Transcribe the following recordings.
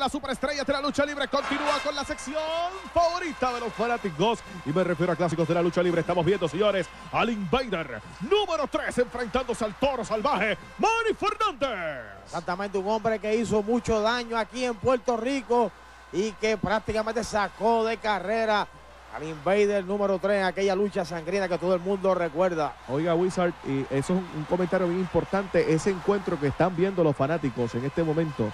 La superestrella de la lucha libre continúa con la sección favorita de los fanáticos. Y me refiero a clásicos de la lucha libre. Estamos viendo, señores, al Invader número 3 enfrentándose al toro salvaje, Manny Fernández. Exactamente, un hombre que hizo mucho daño aquí en Puerto Rico y que prácticamente sacó de carrera al Invader número 3 en aquella lucha sangrienta que todo el mundo recuerda. Oiga, Wizard, y eso es un comentario bien importante. Ese encuentro que están viendo los fanáticos en este momento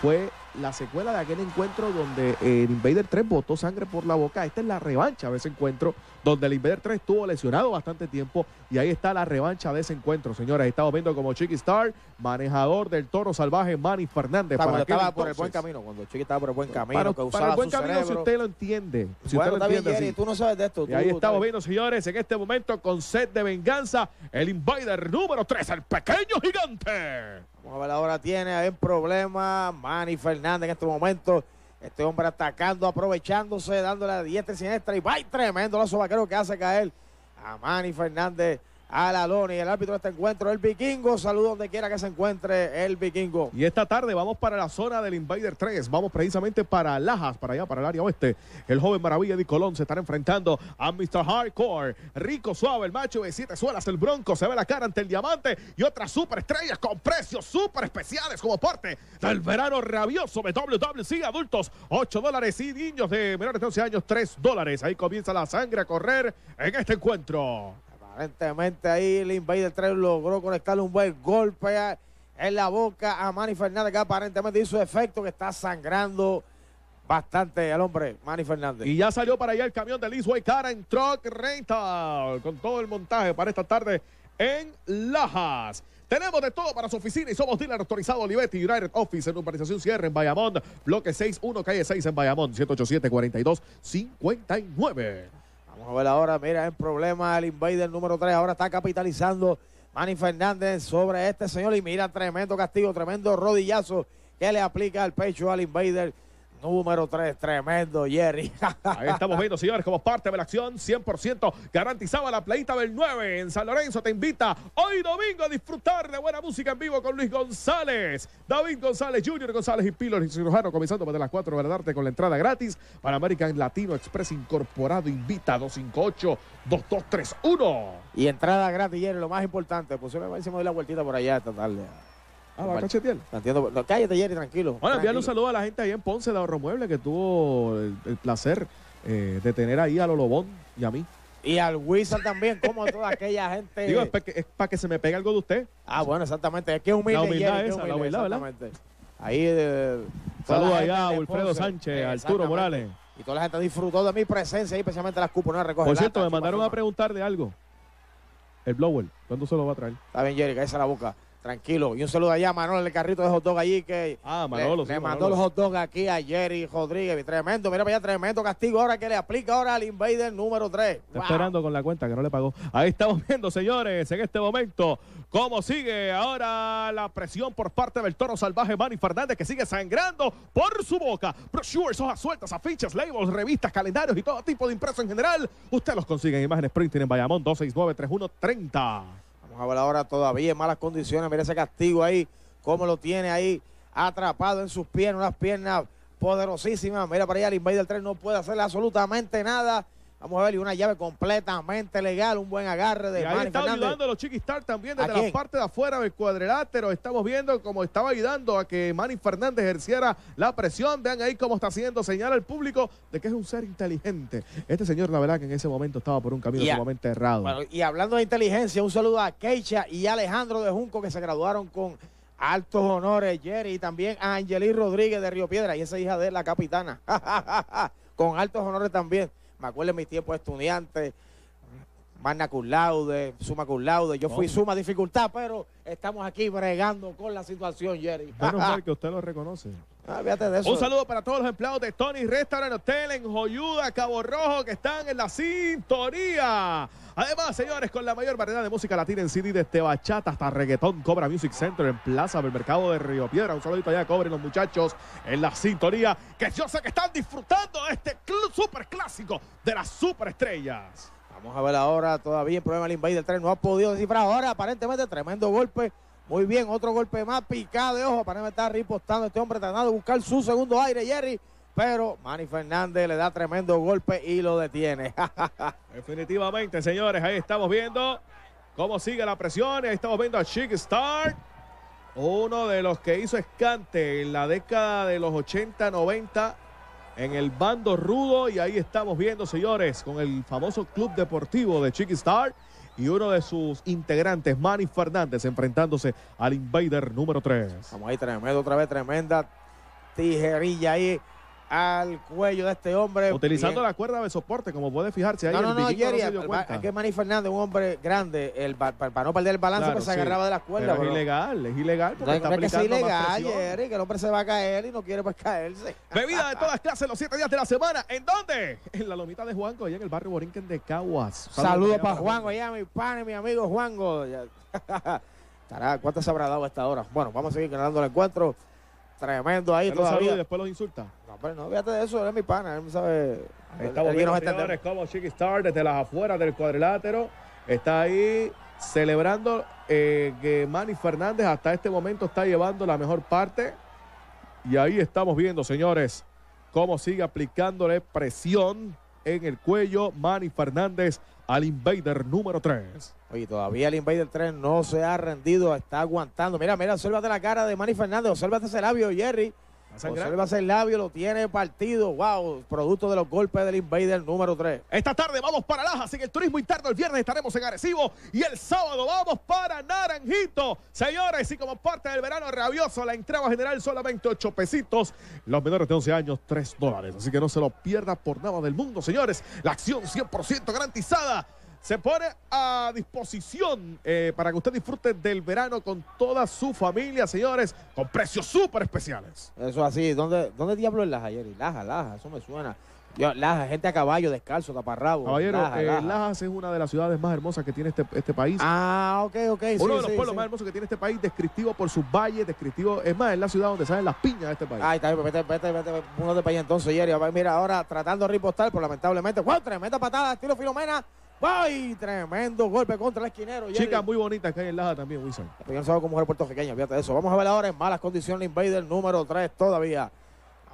fue la secuela de aquel encuentro donde eh, el Invader 3 botó sangre por la boca. Esta es la revancha de ese encuentro donde el Invader 3 estuvo lesionado bastante tiempo y ahí está la revancha de ese encuentro, señores. Estamos viendo como Chiqui Star, manejador del toro salvaje Manny Fernández. Para cuando estaba por el buen camino, cuando Chiqui estaba por el buen camino, para, que para el buen camino si usted lo entiende. Si usted lo entiende tú no sabes de esto. ahí estamos viendo, señores, en este momento con set de venganza, el Invader número 3, el pequeño gigante. Vamos a tiene, hay un problema. Manny Fernández en este momento. Este hombre atacando, aprovechándose, dándole la diestra y siniestra. Y va tremendo lazo vaquero que hace caer a Manny Fernández a la Y el árbitro de este encuentro, el vikingo. Saludos donde quiera que se encuentre el vikingo. Y esta tarde vamos para la zona del Invader 3. Vamos precisamente para Lajas, para allá, para el área oeste. El joven maravilla de Colón se estará enfrentando a Mr. Hardcore. Rico, suave, el macho de siete suelas, el bronco. Se ve la cara ante el diamante y otras superestrellas con precios súper especiales como parte del verano rabioso de WWC. Adultos, 8 dólares y niños de menores de 11 años, 3 dólares. Ahí comienza la sangre a correr en este encuentro. Aparentemente ahí el Invader 3 logró conectarle un buen golpe en la boca a Manny Fernández, que aparentemente hizo efecto, que está sangrando bastante el hombre, Manny Fernández. Y ya salió para allá el camión de Liz Cara en Truck Rental, con todo el montaje para esta tarde en Lajas. Tenemos de todo para su oficina y somos dealer autorizado Olivetti United Office en urbanización cierre en Bayamón, bloque 61, calle 6 en Bayamón, 187 4259 ahora, mira, el problema el invader número 3. Ahora está capitalizando Manny Fernández sobre este señor. Y mira, tremendo castigo, tremendo rodillazo que le aplica al pecho al invader número 3, tremendo Jerry. Ahí estamos viendo, señores, como parte de la acción 100% garantizaba la playita del 9 en San Lorenzo. Te invita hoy domingo a disfrutar de buena música en vivo con Luis González, David González, Junior González y Pilos y Cirujano, comenzando desde las 4 de la con la entrada gratis para América en Latino Express Incorporado. Invita 258-2231. Y entrada gratis, Jerry, lo más importante. Pues se me va a la vueltita por allá esta tarde. Ah, va a Entiendo. cállate, Jerry, tranquilo. Bueno, enviarle un saludo a la gente ahí en Ponce de Mueble que tuvo el, placer eh, de tener ahí a Lolobón y a mí. Y al Wizard también, como toda aquella gente. Digo, es para que, se me pegue algo de usted. Ah, bueno, exactamente. Es que es humilde. La humildad la humildad, exactamente. ¿verdad? Ahí. Eh, Saludos allá a Wilfredo Sánchez, Arturo Morales. Y toda la gente disfrutó de mi presencia ahí, especialmente las cuponas recogidas. Por cierto, me mandaron a preguntar de algo. El blower, ¿cuándo se lo va a traer? Está bien, Jerry, cállese la boca. Tranquilo. Y un saludo allá a Manolo el carrito de hot dog allí que ah, le, mandó los hot dog aquí a Jerry Rodríguez. Tremendo, mira para allá, tremendo castigo ahora que le aplica ahora al invader número 3. esperando con la cuenta que no le pagó. Ahí estamos viendo, señores, en este momento cómo sigue ahora la presión por parte del toro salvaje Manny Fernández que sigue sangrando por su boca. Brochures, hojas sueltas, afiches, labels, revistas, calendarios y todo tipo de impreso en general. Usted los consigue en Imágenes Printing en Bayamón 269 3130 ahora todavía en malas condiciones. Mira ese castigo ahí, cómo lo tiene ahí atrapado en sus piernas, unas piernas poderosísimas. Mira para allá, el Invader tren no puede hacer absolutamente nada. Vamos a ver, y una llave completamente legal, un buen agarre de y ahí está ayudando a los Chiquistar también desde la parte de afuera del cuadrilátero. Estamos viendo cómo estaba ayudando a que Manny Fernández ejerciera la presión. Vean ahí cómo está haciendo señal al público de que es un ser inteligente. Este señor, la verdad, que en ese momento estaba por un camino sumamente errado. y hablando de inteligencia, un saludo a Keisha y Alejandro de Junco que se graduaron con altos honores, Jerry, y también a Angelí Rodríguez de Río Piedra y esa hija de la capitana. con altos honores también me acuerdo de mi tiempo de estudiante, magna cum laude, suma cum laude. Yo fui suma dificultad, pero estamos aquí bregando con la situación, Jerry. Bueno, que usted lo reconoce. Ah, Un saludo para todos los empleados de Tony Restaurant Hotel en Joyuda, Cabo Rojo, que están en la sintonía. Además, señores, con la mayor variedad de música latina en CD, desde bachata hasta reggaetón, Cobra Music Center en Plaza del Mercado de Río Piedra. Un saludito allá, Cobra, los muchachos en la sintonía, que yo sé que están disfrutando de este club super clásico de las superestrellas. Vamos a ver ahora, todavía el problema el del tren no ha podido descifrar. Ahora, aparentemente, tremendo golpe. Muy bien, otro golpe más picado de ojo. Aparentemente está ripostando este hombre, tratando de buscar su segundo aire, Jerry. Pero Manny Fernández le da tremendo golpe y lo detiene. Definitivamente, señores, ahí estamos viendo cómo sigue la presión. Ahí estamos viendo a Chick Star, uno de los que hizo escante en la década de los 80, 90 en el bando rudo y ahí estamos viendo, señores, con el famoso club deportivo de Chiquistar Star y uno de sus integrantes, Manny Fernández, enfrentándose al Invader número 3. Vamos ahí, tremendo, otra vez tremenda tijerilla ahí al cuello de este hombre. Utilizando la cuerda de soporte, como puede fijarse ahí. No, no, no, no es que Manny Fernández, un hombre grande, para, no perder el balance, claro, pues se agarraba de la cuerda. es ilegal, es ilegal. Porque está aplicando es ilegal, Jerry, que el hombre se va a caer y no quiere pues caerse. Bebida de todas clases los siete días de la semana. ¿En dónde? En la lomita de Juanco, allá en el barrio Borinquen de Caguas. Saludos Saludo para, Juango, allá mi y mi amigo Juango. Estará, ¿cuántas habrá dado esta hora? Bueno, vamos a seguir ganando el encuentro. Tremendo ahí todavía. y después lo insulta no, fíjate de eso, él es mi pana, él sabe. Estamos viendo señores como Star desde las afueras del cuadrilátero. Está ahí celebrando eh, que Manny Fernández hasta este momento está llevando la mejor parte. Y ahí estamos viendo, señores, cómo sigue aplicándole presión en el cuello Manny Fernández al Invader número 3. Oye, todavía el Invader 3 no se ha rendido, está aguantando. Mira, mira, de la cara de Manny Fernández, obsérvate ese labio, Jerry a el labio, lo tiene partido. Wow, producto de los golpes del Invader número 3. Esta tarde vamos para Lajas en el turismo interno. El viernes estaremos en agresivo y el sábado vamos para Naranjito. Señores, y como parte del verano rabioso, la entrada general solamente 8 pesitos. Los menores de 11 años, 3 dólares. Así que no se lo pierda por nada del mundo, señores. La acción 100% garantizada se pone a disposición para que usted disfrute del verano con toda su familia, señores, con precios súper especiales. Eso así, ¿dónde, dónde diablo es Laja, Jerry? Laja, Laja, eso me suena. Yo, Laja, gente a caballo, descalzo, taparrabo. Caballero, Laja, es una de las ciudades más hermosas que tiene este, país. Ah, ok, ok. Uno de los pueblos más hermosos que tiene este país, descriptivo por sus valles, descriptivo. Es más, es la ciudad donde salen las piñas de este país. Ay, está bien, vete, vete, vete, vete uno de país entonces, Jerry. Mira, ahora tratando de ripostar, pero lamentablemente, ¡cuatro Tremenda patada, estilo Filomena. ¡Ay! Tremendo golpe contra el esquinero. Chicas muy bonitas que hay en Laja también, Wilson. Yo no sabe cómo mujer puertorriqueña, fíjate eso. Vamos a ver ahora en malas condiciones el Invader número 3 todavía.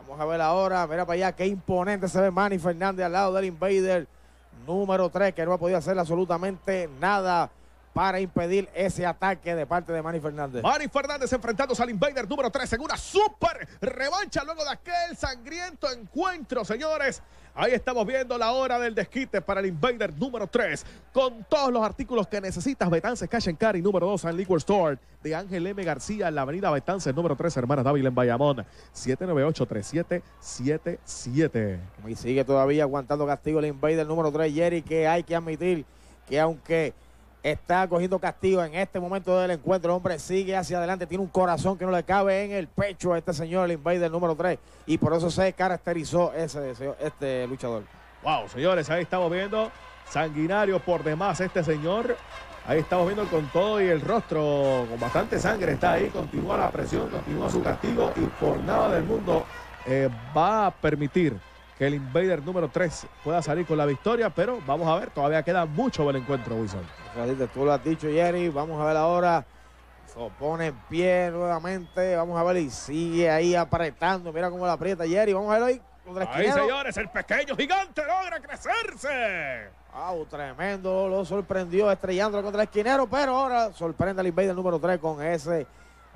Vamos a ver ahora, mira para allá, qué imponente se ve Manny Fernández al lado del Invader número 3, que no ha podido hacer absolutamente nada para impedir ese ataque de parte de Manny Fernández. Manny Fernández enfrentándose al invader número 3 en una super revancha luego de aquel sangriento encuentro, señores. Ahí estamos viendo la hora del desquite para el Invader número 3. Con todos los artículos que necesitas, Betances Cash and Carry número 2 en Liquor Store de Ángel M. García en la avenida Betances número 3, Hermanas Dávila en Bayamón. 798-3777. Y sigue todavía aguantando castigo el Invader número 3, Jerry, que hay que admitir que aunque está cogiendo castigo en este momento del encuentro. El hombre sigue hacia adelante, tiene un corazón que no le cabe en el pecho a este señor, el invader número 3. Y por eso se caracterizó ese, este luchador. Wow, señores, ahí estamos viendo sanguinario por demás este señor. Ahí estamos viendo con todo y el rostro, con bastante sangre está ahí. Continúa la presión, continúa su castigo y por nada del mundo eh, va a permitir que el Invader número 3 pueda salir con la victoria, pero vamos a ver, todavía queda mucho el encuentro, Wilson. Tú lo has dicho, Jerry, vamos a ver ahora. Se pone en pie nuevamente, vamos a ver y sigue ahí apretando, mira cómo la aprieta Jerry, vamos a ver ahí. Ahí, señores, el pequeño gigante logra crecerse. Wow, tremendo, lo sorprendió estrellándolo contra el esquinero, pero ahora sorprende al Invader número 3 con ese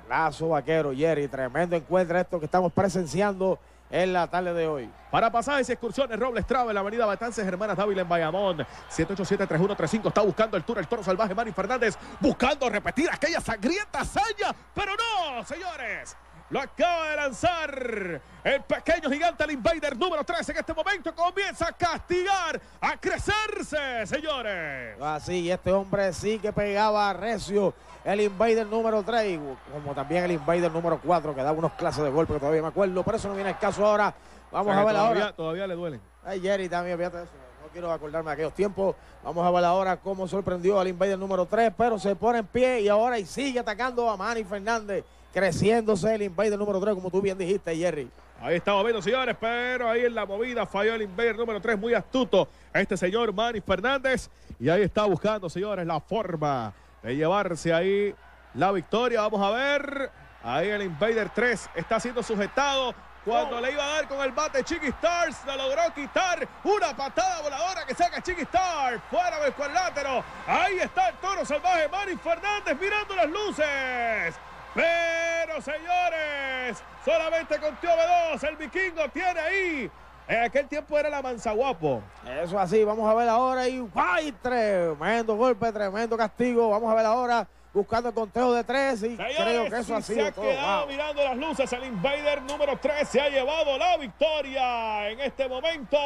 lazo vaquero, Jerry. Tremendo encuentro esto que estamos presenciando en la tarde de hoy. Para pasajes y excursiones, Robles Traba en la avenida Batances, Hermanas Dávila en Bayamón. 787-3135 está buscando el tour el toro salvaje Mari Fernández, buscando repetir aquella sangrienta hazaña, pero no, señores. Lo acaba de lanzar el pequeño gigante, el invader número 3. en este momento. Comienza a castigar, a crecerse, señores. Así, ah, este hombre sí que pegaba a recio. El invader número 3, como también el invader número 4, que da unos clases de golpe todavía me acuerdo. por eso no viene el caso ahora. Vamos a ver ahora. Todavía le duelen. Ay, Jerry, también, fíjate eso No quiero acordarme de aquellos tiempos. Vamos a ver ahora cómo sorprendió al invader número 3, pero se pone en pie y ahora y sigue atacando a Manny Fernández creciéndose el invader número 3, como tú bien dijiste, Jerry. Ahí estamos viendo, señores, pero ahí en la movida falló el invader número 3, muy astuto este señor Manny Fernández. Y ahí está buscando, señores, la forma de llevarse ahí la victoria. Vamos a ver. Ahí el invader 3 está siendo sujetado. Cuando le iba a dar con el bate Chiqui Stars, la logró quitar. Una patada voladora que saca Chiqui Stars. Fuera del cuadrilátero. Ahí está el toro salvaje Manny Fernández mirando las luces. Pero señores, solamente con Tío B2, el vikingo tiene ahí. En aquel tiempo era la guapo. Eso así, vamos a ver ahora. Y ¡ay! Tremendo golpe, tremendo castigo. Vamos a ver ahora buscando el conteo de tres y creo que eso ha sido se ha quedado mirando las luces el invader número 3 se ha llevado la victoria en este momento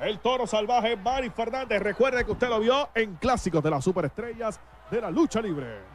el toro salvaje Mari Fernández recuerde que usted lo vio en clásicos de las superestrellas de la lucha libre